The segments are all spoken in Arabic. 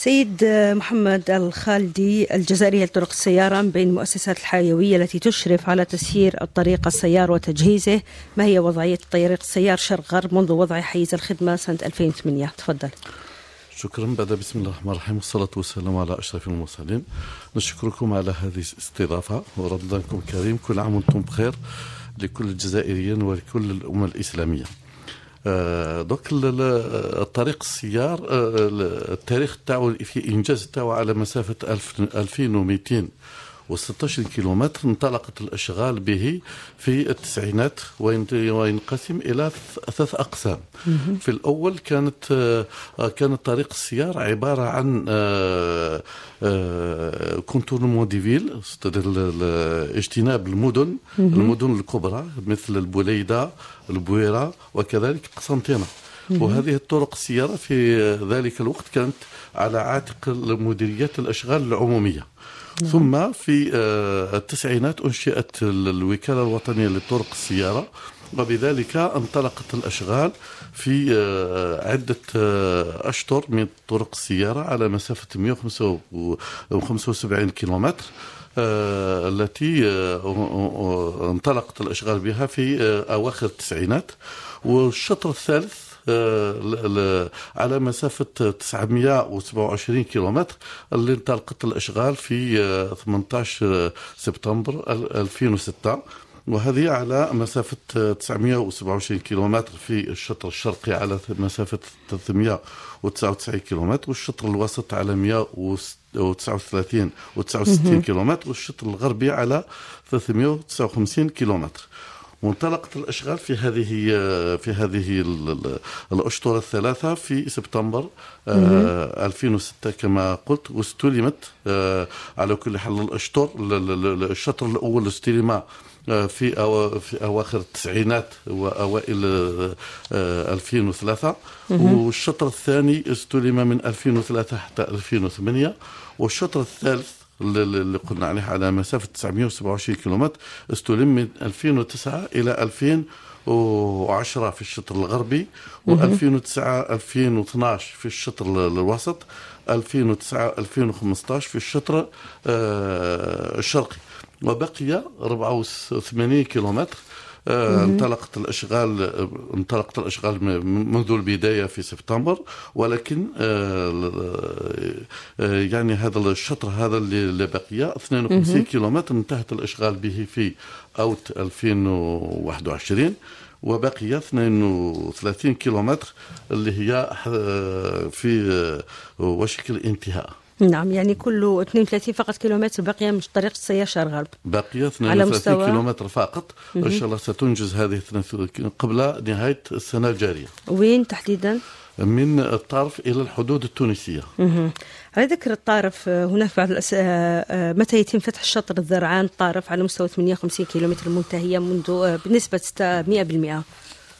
سيد محمد الخالدي الجزائرية لطرق السيارة من بين المؤسسات الحيوية التي تشرف على تسيير الطريق السيار وتجهيزه ما هي وضعية طريق السيار شرق غرب منذ وضع حيز الخدمة سنة 2008 تفضل شكرا بعد بسم الله الرحمن الرحيم والصلاة والسلام على أشرف المرسلين نشكركم على هذه الاستضافة ورمضانكم كريم كل عام وانتم بخير لكل الجزائريين ولكل الأمة الإسلامية آه، دوك الطريق السيار آه، التاريخ تاعو في انجاز تاعو على مسافه 1200 و16 كيلومتر انطلقت الاشغال به في التسعينات وينقسم الى ثلاث اقسام في الاول كانت آه، كان طريق السيارة عبارة عن آه، آه، كونتورمون ديفيل اجتناب المدن المدن الكبرى مثل البوليدة البويرة وكذلك قسنطينة وهذه الطرق السيارة في ذلك الوقت كانت على عاتق مديريات الأشغال العمومية نعم. ثم في آه، التسعينات أنشئت الوكالة الوطنية لطرق السيارة وبذلك انطلقت الأشغال في آه، عدة آه، اشطر من طرق السيارة على مسافة 175 كيلومتر التي انطلقت الأشغال بها في أواخر التسعينات والشطر الثالث على مسافة 927 كيلومتر اللي انطلقت الأشغال في 18 آه، سبتمبر 2006 وهذه على مسافة 927 آه، كيلومتر في الشطر الشرقي على مسافة 399 كيلومتر والشطر الوسط على 139 و69 كيلومتر والشطر الغربي على 359 كيلومتر وانطلقت الاشغال في هذه في هذه الاشطر الثلاثه في سبتمبر 2006 آه، كما قلت واستلمت آه، على كل حال الاشطر الشطر الاول استلم آه، في في اواخر التسعينات واوائل 2003 والشطر الثاني استلم من 2003 حتى 2008 والشطر الثالث اللي قلنا عليه على مسافة 927 كيلومتر استلم من 2009 إلى 2010 في الشطر الغربي و2009 2012 في الشطر الوسط 2009 2015 في الشطر آه، الشرقي وبقي 84 كيلومتر انطلقت الاشغال انطلقت الاشغال منذ البدايه في سبتمبر ولكن آه، آه، يعني هذا الشطر هذا اللي بقي 52 كيلومتر انتهت الاشغال به في اوت 2021 وبقي 32 كيلومتر اللي هي آه، في وشك الانتهاء نعم يعني كل 32 فقط كيلومتر باقيه من طريق السياشر غرب باقيه 32 كيلومتر فقط ان شاء الله ستنجز هذه قبل نهايه السنه الجاريه وين تحديدا؟ من الطرف الى الحدود التونسيه. على ذكر الطارف هناك بعض الأس... آه، آه، متى يتم فتح الشطر الذرعان الطارف على مستوى 58 كيلومتر المنتهيه منذ آه، بنسبه 100%؟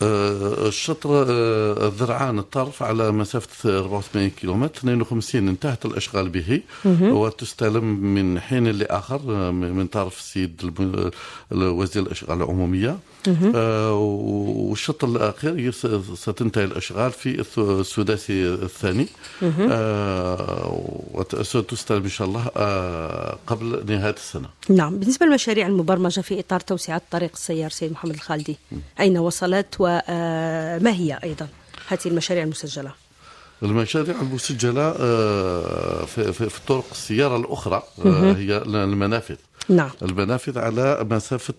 آه، الشطر آه، الذرعان الطرف على مسافة 84 كيلومتر 52 انتهت الإشغال به وتستلم من حين لآخر من طرف السيد وزير الإشغال العمومية آه، والشطر الأخير ستنتهي الإشغال في السداسي الثاني ستستلم إن شاء الله آه، قبل نهاية السنة نعم بالنسبة للمشاريع المبرمجة في إطار توسعة طريق السيار سيد محمد الخالدي أين وصلت وما آه، هي أيضا هذه المشاريع المسجلة المشاريع المسجلة آه، في طرق السيارة الأخرى هي المنافذ نعم. البنافذ على مسافة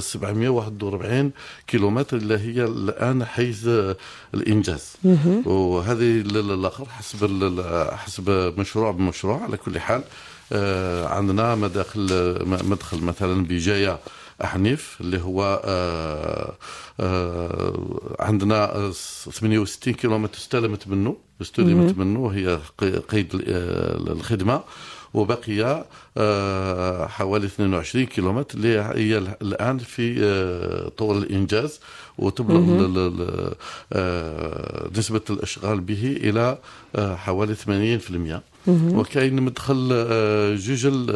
741 آه، كيلومتر اللي هي الآن حيز آه، الإنجاز وهذه الآخر حسب حسب مشروع بمشروع على كل حال آه، عندنا مداخل مدخل مثلا بجايه أحنيف اللي هو عندنا 68 كيلومتر استلمت منه استلمت منه هي قيد الخدمه وبقي آه، حوالي 22 كيلومتر اللي هي الآن في آه، طور الإنجاز وتبلغ آه، نسبة الإشغال به إلى حوالي 80% وكاين مدخل جوجل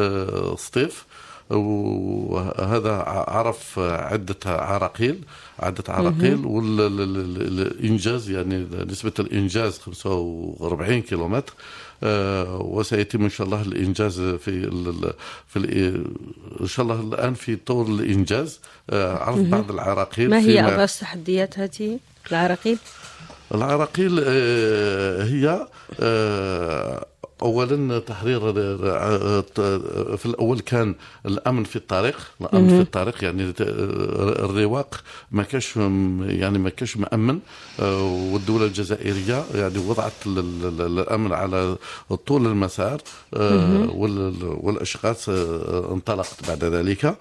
سطيف وهذا عرف عدة عراقيل عدة عراقيل والإنجاز يعني نسبة الإنجاز 45 كيلومتر آه، وسيتم ان شاء الله الانجاز في في ان شاء الله الان في طور الانجاز آه، عرض بعض العراقيل ما هي ابرز تحديات هذه العراقيل؟ العراقيل آه، هي اولا تحرير في الاول كان الامن في الطريق الامن في الطريق يعني الرواق ما كاش يعني ما كاش مامن آه، والدوله الجزائريه يعني وضعت الامن على طول المسار آه، والاشخاص آه، انطلقت بعد ذلك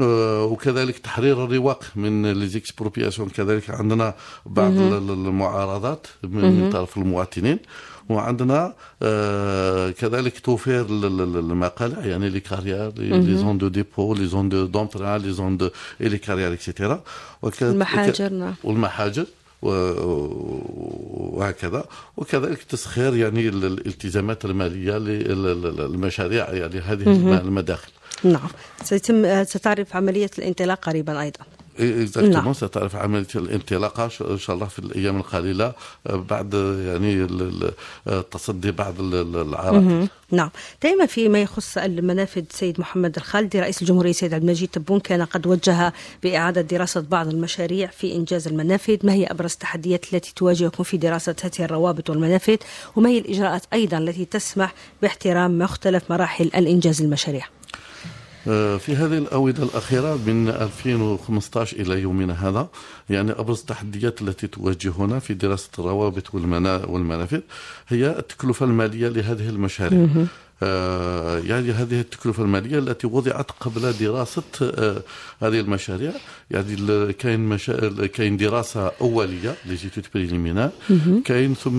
وكذلك تحرير الرواق من ليزيكسبروبياسيون كذلك عندنا بعض المعارضات من, من طرف المواطنين وعندنا آه، كذلك توفير المقالع يعني لي كاريير لي زون دو ديبو لي زون دو دونترا لي زون دو لي كاريير اكسيتيرا المحاجر نعم والمحاجر وهكذا وكذلك تسخير يعني الالتزامات الماليه للمشاريع يعني هذه المداخل نعم سيتم ستعرف عمليه الانطلاق قريبا ايضا اكزاكتومون إيه، إيه، نعم. ستعرف عملية الانطلاقة إن شاء الله في الأيام القليلة آه، بعد يعني التصدي آه، بعض العرب نعم دائما فيما يخص المنافذ السيد محمد الخالدي رئيس الجمهورية السيد عبد المجيد تبون كان قد وجه بإعادة دراسة بعض المشاريع في إنجاز المنافذ ما هي أبرز التحديات التي تواجهكم في دراسة هذه الروابط والمنافذ وما هي الإجراءات أيضا التي تسمح باحترام مختلف مراحل الإنجاز المشاريع آه، في هذه الأونة الأخيرة من 2015 إلى يومنا هذا يعني أبرز التحديات التي تواجهنا في دراسة الروابط والمنافذ هي التكلفة المالية لهذه المشاريع آه، يعني هذه التكلفة المالية التي وضعت قبل دراسة آه، هذه المشاريع يعني كاين مشا... كاين دراسة أولية ليتيتود بريليمينار كاين ثم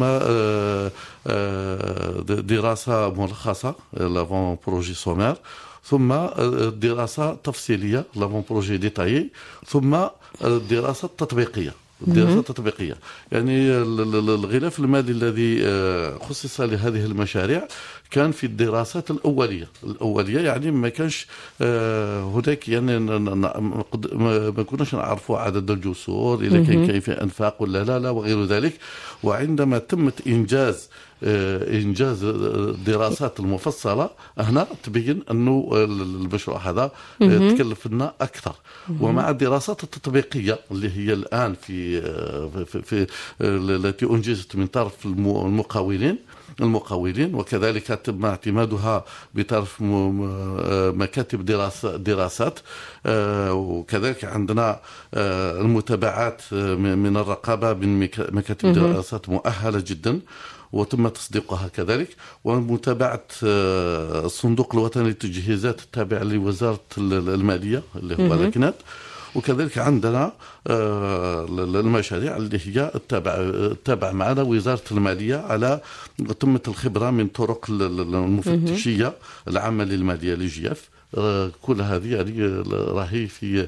دراسة ملخصة لافون بروجي سومير ثم الدراسة آه، تفصيليه لافون بروجي ديتايي ثم الدراسه آه، التطبيقيه الدراسه التطبيقيه يعني الغلاف المالي الذي آه، خصص لهذه المشاريع كان في الدراسات الاوليه الاوليه يعني ما كانش هناك يعني ما كناش نعرفوا عدد الجسور اذا كان كيف انفاق ولا لا لا وغير ذلك وعندما تمت انجاز آه، انجاز الدراسات المفصله هنا تبين انه المشروع هذا تكلف لنا اكثر ومع الدراسات التطبيقيه اللي هي الان في آه، في, آه، التي انجزت من طرف المقاولين المقاولين وكذلك تم اعتمادها بطرف مكاتب دراسة دراسات وكذلك عندنا المتابعات من الرقابة من مكاتب دراسات مؤهلة جدا وتم تصديقها كذلك ومتابعة آه، الصندوق الوطني للتجهيزات التابع لوزارة المالية اللي هو الأكناد وكذلك عندنا آه، المشاريع اللي هي تابع تابع معنا وزاره الماليه على قمه الخبره من طرق المفتشيه العامه للماليه لجياف آه، كل هذه يعني آه، راهي في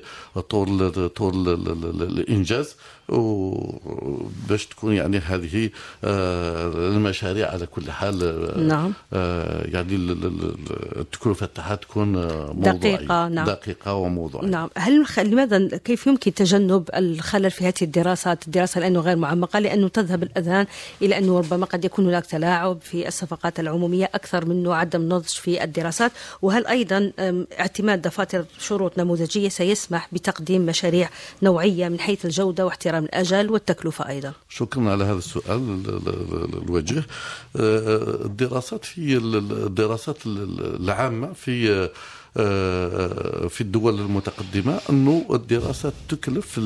طور طور الانجاز وباش تكون يعني هذه آه، المشاريع على كل حال نعم يعني التكلفه تاعها تكون موضوعيه دقيقه نعم دقيقه وموضوعيه نعم هل لماذا كيف يمكن تجنب الخلل في هذه الدراسات الدراسه لانه غير معمقه لانه تذهب الاذهان الى انه ربما قد يكون هناك تلاعب في الصفقات العموميه اكثر منه عدم نضج في الدراسات وهل ايضا اعتماد دفاتر شروط نموذجية سيسمح بتقديم مشاريع نوعية من حيث الجودة واحترام الأجل والتكلفة أيضا شكرا على هذا السؤال الوجه. أه، أه، الدراسات في الدراسات العامة في آه، في الدول المتقدمة أنه الدراسة تكلف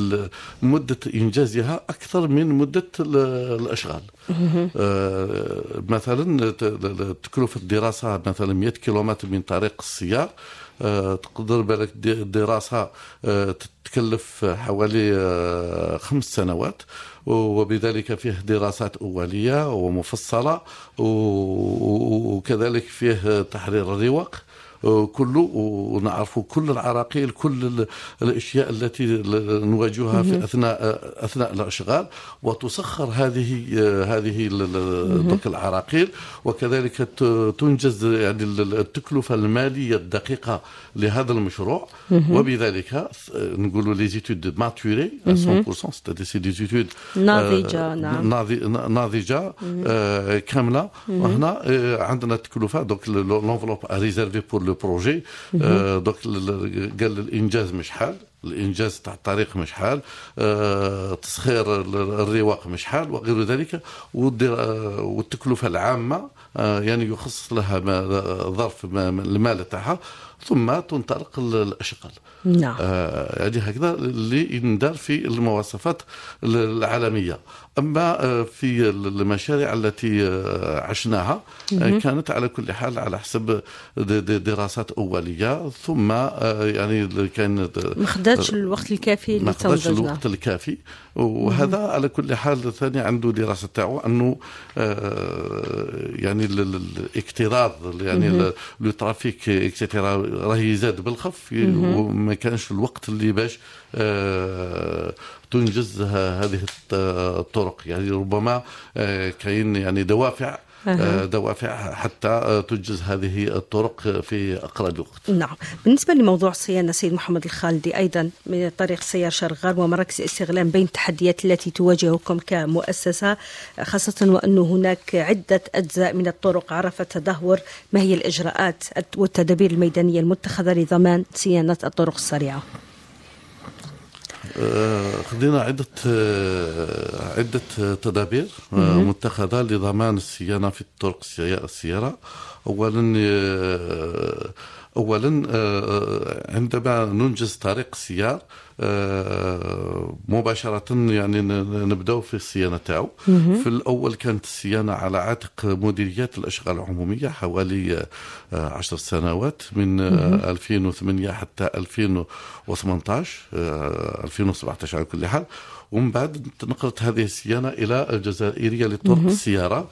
مدة إنجازها أكثر من مدة الأشغال آه، مثلا تكلف الدراسة مثلا 100 كيلومتر من طريق السيار آه، تقدر بالك الدراسة تتكلف حوالي خمس سنوات وبذلك فيه دراسات أولية ومفصلة وكذلك فيه تحرير الرواق كله ونعرف كل العراقيل كل الاشياء التي نواجهها في اثناء اثناء الاشغال وتسخر هذه هذه العراقيل وكذلك تنجز يعني التكلفه الماليه الدقيقه لهذا المشروع وبذلك نقولوا لي زيتود ماتوري 100% cest سي دي زيتود ناضجه آه، نعم ناضجه آه، كامله وهنا آه، عندنا التكلفه دونك لونفلوب ريزيرفي بور لو بروجي آه دوك قال الانجاز مش حال الانجاز تاع الطريق مش حال آه تسخير الرواق مش حال وغير ذلك آه، والتكلفه العامه آه، يعني يخصص لها ما ظرف المال تاعها ثم تنطلق الاشغال نعم يعني هكذا اللي يندار في المواصفات العالميه اما آه، في المشاريع التي عشناها كانت على كل حال على حسب دراسات اوليه ثم يعني كان ما خداتش الوقت الكافي ما خداتش الوقت الكافي وهذا على كل حال ثاني عنده دراسه تاعو انه يعني يعني الاكتراض يعني لو ترافيك اكسيتيرا راه يزاد بالخف وما كانش الوقت اللي باش آه، تنجز هذه الطرق يعني ربما آه، كاين يعني دوافع آه، دوافع حتى تنجز هذه الطرق في أقرب وقت نعم بالنسبة لموضوع الصيانة سيد محمد الخالدي أيضا من طريق سيار شرغار ومراكز استغلال بين التحديات التي تواجهكم كمؤسسة خاصة وأنه هناك عدة أجزاء من الطرق عرفت تدهور ما هي الإجراءات والتدابير الميدانية المتخذة لضمان صيانة الطرق السريعة آه، خدينا عدة آه، عدة تدابير آه، متخذة لضمان الصيانة في الطرق السيارة أولا أولا عندما ننجز طريق السيار آه، مباشره يعني نبداو في الصيانه تاعو في الاول كانت الصيانه على عاتق مديريات الاشغال العموميه حوالي 10 آه، سنوات من 2008 آه، حتى 2018 2017 على كل حال ومن بعد نقلت هذه الصيانه الى الجزائريه لطرق السياره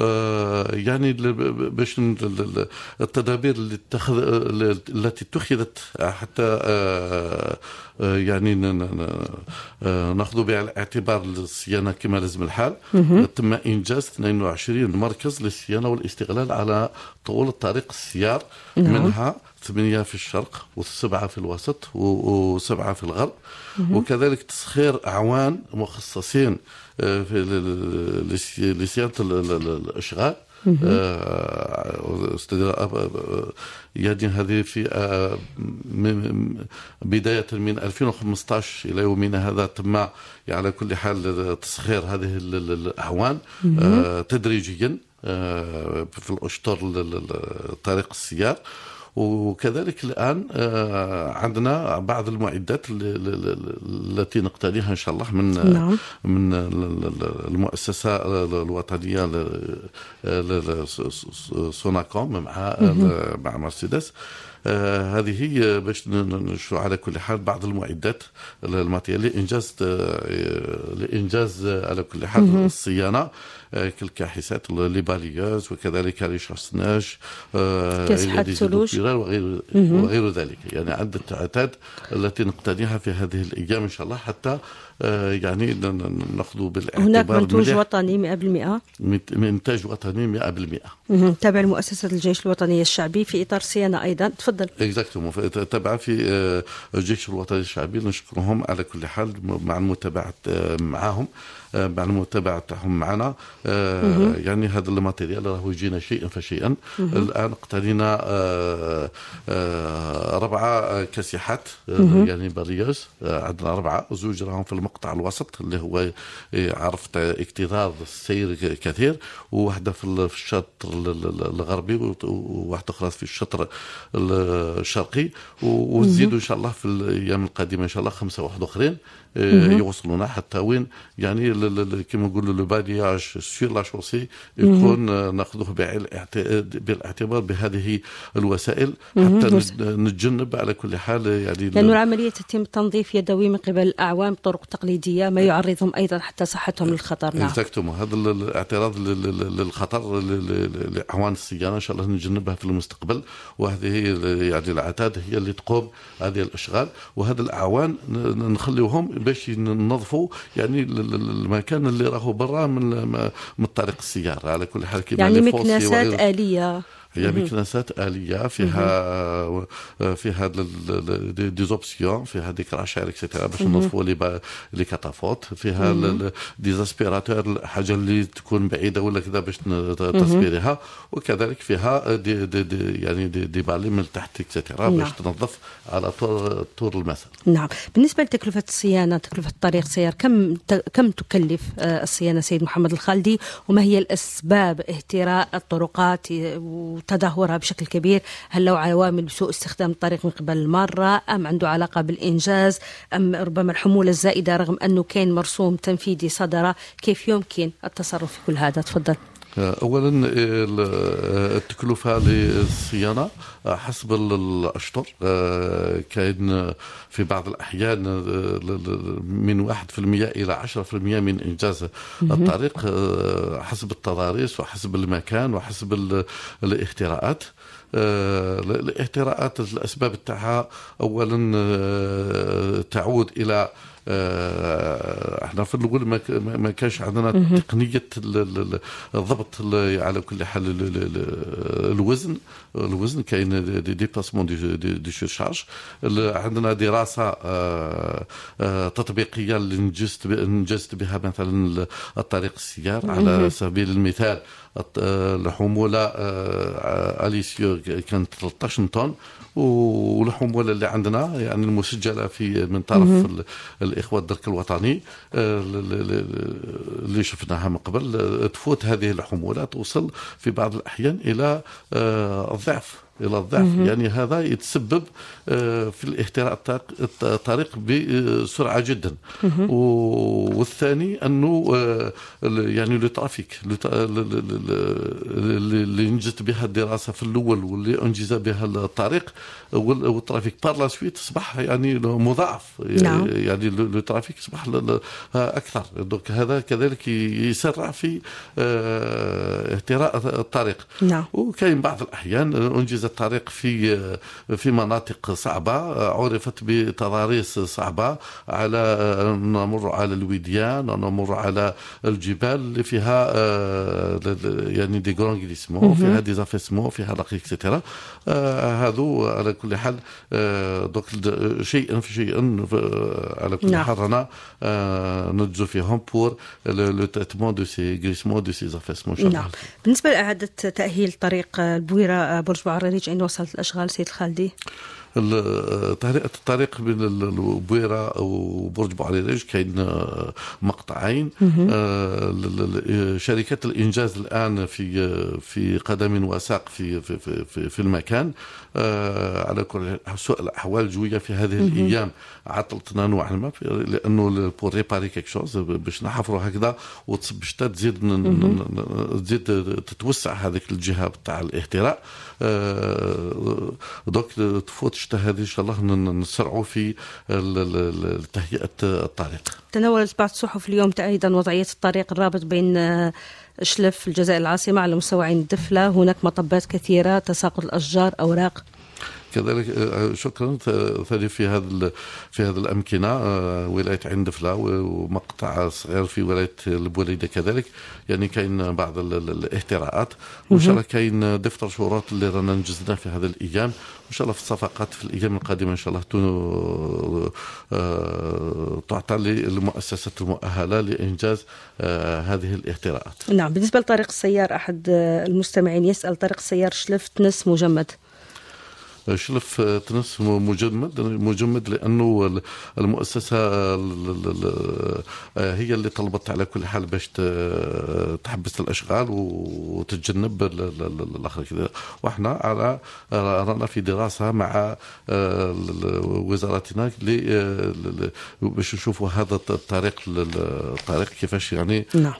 آه، يعني باش التدابير اللي اتخذ التي اتخذت آه، حتى آه، يعني ناخذ بها الاعتبار الصيانه كما لازم الحال تم انجاز 22 مركز للصيانه والاستغلال على طول طريق السيار نعم. منها ثمانية في الشرق والسبعة في الوسط وسبعة في الغرب وكذلك تسخير أعوان مخصصين في لصيانه الاشغال يعني هذه في آه، بداية من 2015 إلى يومنا هذا تم على كل حال تسخير هذه الأعوان آه، تدريجيا في الأشطر طريق السيار وكذلك الآن آه، عندنا بعض المعدات التي نقتنيها إن شاء الله من آه، نعم. من المؤسسة الوطنية سوناكوم مع مع مرسيدس آه، هذه هي باش نشوف على كل حال بعض المعدات الماتيريال لانجاز آه، لانجاز على كل حال الصيانه آه، كالكاحسات لبالياز وكذلك ريشاسناج كاسحات الثلوج وغير, وغير ذلك يعني عدة عتاد التي نقتنيها في هذه الأيام إن شاء الله حتى آه، يعني ناخذه بالاعتبار هناك منتوج وطني 100% منتاج وطني 100% تابع لمؤسسه الجيش الوطني الشعبي في اطار صيانه ايضا تفضل اكزاكتومون تابع في آه، الجيش الوطني الشعبي نشكرهم على كل حال مع المتابعه آه، معهم مع آه، المتابعه تاعهم معنا آه، يعني هذا الماتيريال راهو يجينا شيئا فشيئا الان اقتنينا آه، ربعه كاسحات يعني باريوس عندنا ربعه زوج راهم في المقطع الوسط اللي هو عرف اكتظاظ السير كثير وواحده في الشطر الغربي وواحده اخرى في الشطر الشرقي وتزيدوا ان شاء الله في الايام القادمه ان شاء الله خمسه واحد اخرين إيه، يوصلونا حتى وين يعني كما نقولوا لو بادياج سور لا شوسي يكون ناخذوه بالاعتبار بهذه الوسائل حتى نتجنب على كل حال يعني لانه العمليه تتم تنظيف يدوي من قبل الاعوام بطرق تقليديه ما إيه. يعرضهم ايضا حتى صحتهم للخطر نعم هذا الاعتراض للخطر لاعوان الصيانه ان شاء الله نتجنبها في المستقبل وهذه يعني العتاد هي اللي تقوم هذه الاشغال وهذا الاعوان نخليوهم باش ينظفوا يعني المكان اللي راهو برا من من طريق السياره على كل حال يعني مكنسات اليه هي كلاسات اليه فيها فيها دي زوبسيون فيها دي كراشير اكسيتيرا باش نظفوا لي لي كاتافوت فيها دي زاسبيراتور حاجه اللي تكون بعيده ولا كذا باش تصبيريها وكذلك فيها دي, دي, دي يعني دي, دي بالي من تحت اكسيتيرا باش تنظف على طول طول المسألة نعم بالنسبه لتكلفه الصيانه تكلفه الطريق سيار كم كم تكلف آه، الصيانه سيد محمد الخالدي وما هي الاسباب اهتراء الطرقات تدهورها بشكل كبير هل له عوامل سوء استخدام الطريق من قبل المارة أم عنده علاقة بالإنجاز أم ربما الحمولة الزائدة رغم أنه كان مرسوم تنفيذي صدر كيف يمكن التصرف في كل هذا تفضل اولا التكلفه للصيانه حسب الاشطر آه، كاين في بعض الاحيان آه، من 1% الى 10% من انجاز الطريق آه، حسب التضاريس وحسب المكان وحسب الاختراعات الاختراعات الاسباب تاعها اولا تعود الى آه، احنا في الاول ما, ما كانش عندنا تقنيه الضبط على كل حال الوزن الوزن كاين دي ديبلاسمون دي, دي, دي شارج عندنا دراسه آه، آه، تطبيقيه اللي نجزت نجزت بها مثلا الطريق السيار على سبيل المثال الحموله آه، اليسيو كانت 13 طن والحموله اللي عندنا يعني المسجله في من طرف الاخوه الدرك الوطني آه، اللي شفناها من قبل تفوت هذه الحموله توصل في بعض الاحيان الى آه، الضعف الى الضعف يعني هذا يتسبب في الاهتراء الطريق بسرعه جدا والثاني انه يعني لو ترافيك اللي نجت بها الدراسه في الاول واللي انجز بها الطريق والترافيك بار لا سويت اصبح يعني مضاعف نعم. يعني لو ترافيك اصبح اكثر دونك هذا كذلك يسرع في آه، اهتراء الطريق نعم. وكاين بعض الاحيان انجز الطريق في آه، في مناطق صعبه آه، عرفت بتضاريس صعبه على نمر على الوديان نمر على الجبال اللي فيها آه، يعني دي غرانغليسمون فيها دي زافيسمون فيها لاقي اكسيتيرا آه، هذو على كل حال آه، دوك شيئا فشيئا على كل نعم. حال رانا ندزو فيهم بور لو تريتمون دو سي غليسمون دو سي زافيسمون نعم بالنسبه لاعاده تاهيل طريق البويره برج بوعريريج عند وصلت الاشغال سيد الخالدي طريقه الطريق بين البويره وبرج بوعريريج كاين آه، مقطعين آه، شركات الانجاز الان في آه، في قدم وساق في في في, في المكان على كل سوء الاحوال الجوية في هذه الايام عطلتنا نوعا ما لانه بور ريباري كيك شوز باش نحفروا هكذا وباش تزيد تزيد تتوسع هذيك الجهه تاع الاهتراء آه، دوك تفوت الشتاء هذه ان شاء الله نسرعوا في تهيئه الطريق تناول بعض الصحف اليوم ايضا وضعيه الطريق الرابط بين آه، شلف الجزائر العاصمة على مستوى عين الدفلة هناك مطبات كثيرة تساقط الأشجار أوراق كذلك آه، آه، شكرا ثاني في هذا في هذا الامكنه آه، ولايه فلا ومقطع صغير في ولايه البوليده كذلك يعني كاين بعض الاهتراءات وان شاء الله كاين دفتر شروط اللي رانا نجزناه في هذا الايام وان شاء الله في الصفقات في الايام القادمه ان شاء الله تعطى للمؤسسات المؤهله لانجاز هذه الاهتراءات. نعم بالنسبه لطريق السيار احد المستمعين يسال طريق السيار شلفت نس مجمد. شلف آه، تنس مجمد مجمد لانه المؤسسه آه، هي اللي طلبت على كل حال باش تحبس الاشغال وتتجنب الاخر كذا واحنا على رانا في دراسه مع آه، وزارتنا باش نشوفوا هذا الطريق الطريق كيفاش يعني نعم.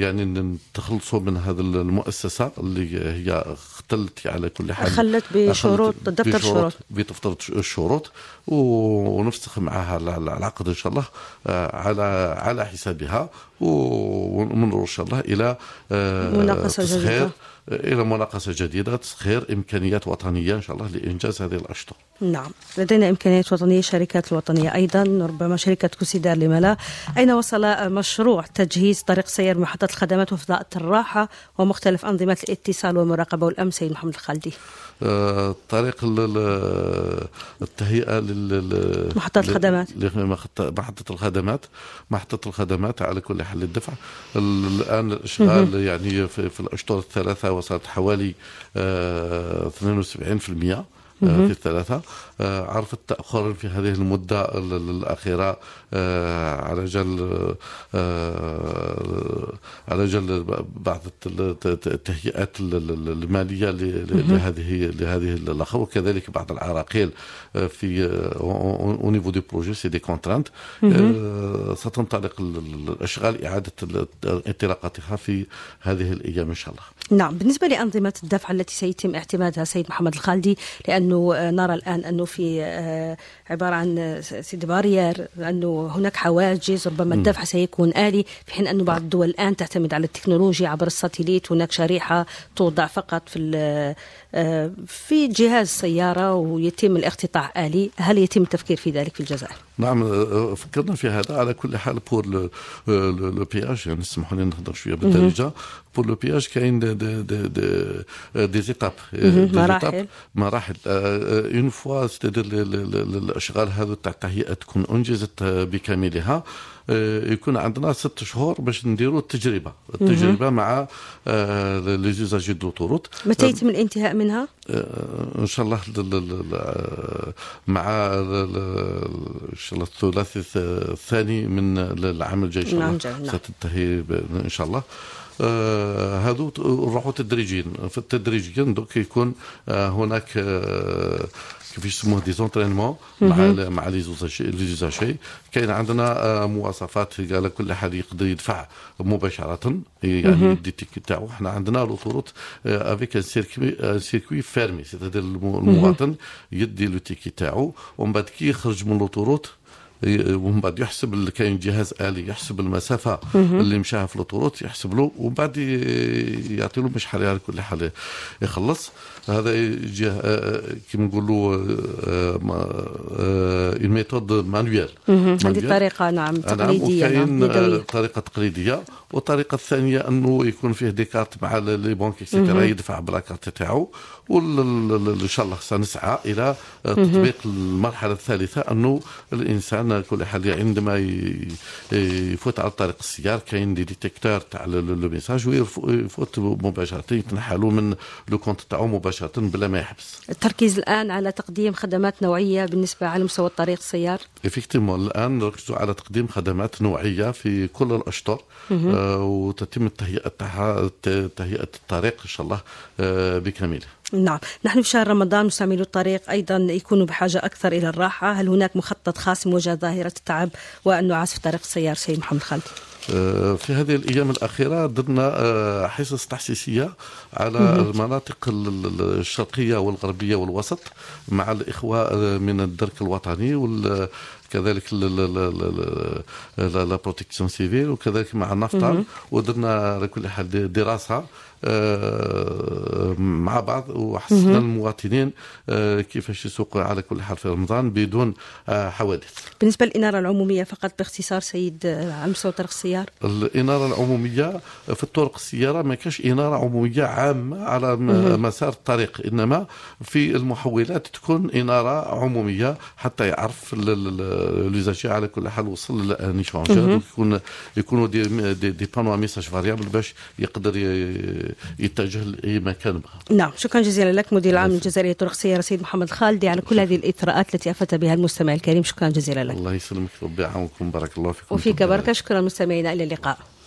يعني نتخلصوا من هذه المؤسسه اللي هي اختلت على كل لحل خلت بشروط دفتر شروط بتفطر الشروط ونفسخ معها العقد ان شاء الله آه، على على حسابها ومنظر ان شاء الله الى آه، مناقصه جديده الى مناقصه جديده تسخير امكانيات وطنيه ان شاء الله لانجاز هذه الاشطر. نعم، لدينا امكانيات وطنيه، الشركات الوطنيه ايضا، ربما شركه كوسيدار لما لا. اين وصل مشروع تجهيز طريق سير محطه الخدمات وفضاء الراحه ومختلف انظمه الاتصال والمراقبه والامن سيد محمد الخالدي؟ آه، طريق التهيئه لل محطه الخدمات محطه الخدمات محطه الخدمات على كل حال الدفع الان الاشغال يعني في الاشطر الثلاثه وصلت حوالي 72% آه، آه، في الثلاثة آه، عرف التأخر في هذه المدة الأخيرة آه، على جل آه، على جل بعض التهيئات المالية لهذه لهذه الأخر وكذلك بعض العراقيل في او نيفو دي بروجي سي دي كونترانت ستنطلق الأشغال إعادة انطلاقتها في هذه الأيام إن شاء الله نعم بالنسبة لأنظمة الدفع التي سيتم اعتمادها سيد محمد الخالدي لأنه نرى الآن أنه في آه، عبارة عن آه، سيد بارير لأنه هناك حواجز ربما الدفع سيكون آلي في حين أن بعض الدول الآن تعتمد على التكنولوجيا عبر الساتيليت هناك شريحة توضع فقط في في جهاز سيارة ويتم الاقتطاع آلي هل يتم التفكير في ذلك في الجزائر؟ نعم آه، آه، فكرنا في هذا على كل حال بور لو بياج يعني اسمحوا لي نهضر شويه بالدارجه بور لو بياج كاين دي دي زيتاب مراحل مراحل اون آه، فوا الاشغال هذو تاع التهيئه تكون انجزت بكاملها آه، يكون عندنا ست شهور باش نديروا التجربه التجربه مع آه، لي زوزاجي دو طروط متى يتم الانتهاء منها آه، ان شاء الله مع ان شاء الله الثلاثي الثاني من العام الجاي ان شاء الله نعم. ستنتهي ان شاء الله هذو آه، نروحوا تدريجيا في التدريجيا دوك يكون آه، هناك آه، كيفاش يسموه دي زونترينمون مع مع لي زوزاشي كاين عندنا مواصفات قال كل حد يقدر يدفع مباشره يعني يدي التيكي تاعو حنا عندنا لوطوروت افيك ان سيركوي سيركوي فيرمي سيتادير المواطن يدي لو تيكي تاعو ومن بعد كي يخرج من لوطوروت ومن بعد يحسب اللي كاين جهاز آلي يحسب المسافة اللي مشاها في الطروط يحسب له ومن بعد يعطي له بشحال على كل حال يخلص هذا جه نقولوا اون ميثود مانويل هذه الطريقه نعم،, آه، نعم تقليديه نعم وكاين طريقه تقليديه والطريقه الثانيه انه يكون فيه ديكارت مع لي بونك يدفع بلاكارت تاعو وان شاء الله سنسعى الى تطبيق المرحله الثالثه انه الانسان كل حال عندما يفوت على طريق السيار كاين دي ديتيكتور تاع لو ميساج ويفوت مباشره يتنحلوا من لو كونت تاعو مباشره بلا ما يحبس التركيز الان على تقديم خدمات نوعيه بالنسبه على مستوى طريق السيار افكتيمون الان نركزوا على تقديم خدمات نوعيه في كل الاشطر آه، وتتم التهيئه تاعها تهيئه الطريق ان شاء الله آه، بكامله نعم نحن في شهر رمضان مستعملو الطريق أيضا يكونوا بحاجة أكثر إلى الراحة هل هناك مخطط خاص لمواجهة ظاهرة التعب والنعاس في طريق السيار سيد محمد خالد آه، في هذه الايام الاخيره درنا آه، حصص تحسيسيه على المناطق الشرقيه والغربيه والوسط مع الاخوه آه، من الدرك الوطني وال كذلك لا بروتيكسيون سيفيل وكذلك مع النفطان ودرنا على كل حال دراسه آه، مع بعض وحسنا المواطنين آه، كيفاش يسوقوا على كل حال في رمضان بدون آه، حوادث بالنسبه للاناره العموميه فقط باختصار سيد عمسو طرق السيار الاناره العموميه في الطرق السياره ما كاش اناره عموميه عامه على مسار الطريق انما في المحولات تكون اناره عموميه حتى يعرف ليزاجي على كل حال وصل لان يكون يكونوا دي, دي, دي ميساج فاريابل باش يقدر يتجه لاي مكان بقى. نعم شكرا جزيلا لك مدير العام الجزائريه الطرق السياره سيد محمد خالدي يعني على كل هذه الاثراءات التي افدت بها المستمع الكريم شكرا جزيلا لك الله يسلمك ربي يعاونكم بارك الله فيكم وفيك بركه شكرا مستمعينا الى اللقاء